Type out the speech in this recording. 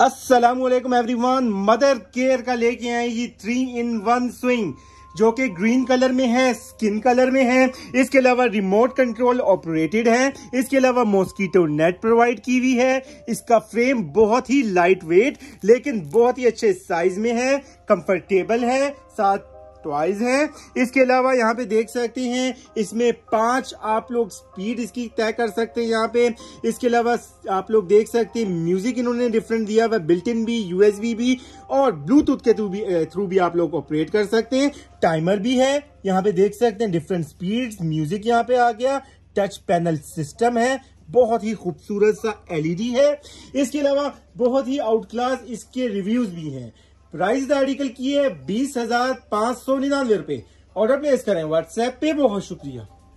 Aslam everyone mother care का लेके आए ये थ्री इन वन स्विंग जो कि ग्रीन कलर में है स्किन कलर में है इसके अलावा रिमोट कंट्रोल ऑपरेटेड है इसके अलावा मॉस्कीटो नेट प्रोवाइड की हुई है इसका फ्रेम बहुत ही लाइट वेट लेकिन बहुत ही अच्छे साइज में है कंफर्टेबल है साथ टॉयज हैं इसके अलावा यहाँ पे देख सकते हैं इसमें पांच आप लोग स्पीड इसकी तय कर सकते हैं यहाँ पे इसके अलावा आप लोग देख सकते हैं म्यूजिक इन्होंने डिफरेंट दिया हुआ बिल्ट इन भी यूएसबी भी और ब्लूटूथ के थ्रू भी थ्रू भी आप लोग ऑपरेट कर सकते हैं टाइमर भी है यहाँ पे देख सकते हैं डिफरेंट स्पीड म्यूजिक यहाँ पे आ गया टच पैनल सिस्टम है बहुत ही खूबसूरत सा एलईडी e है इसके अलावा बहुत ही आउट क्लास इसके रिव्यूज भी हैं प्राइस आर्टिकल की है बीस हजार पाँच सौ निन्यानवे रुपए ऑर्डर प्लेस करें व्हाट्सएप पे बहुत शुक्रिया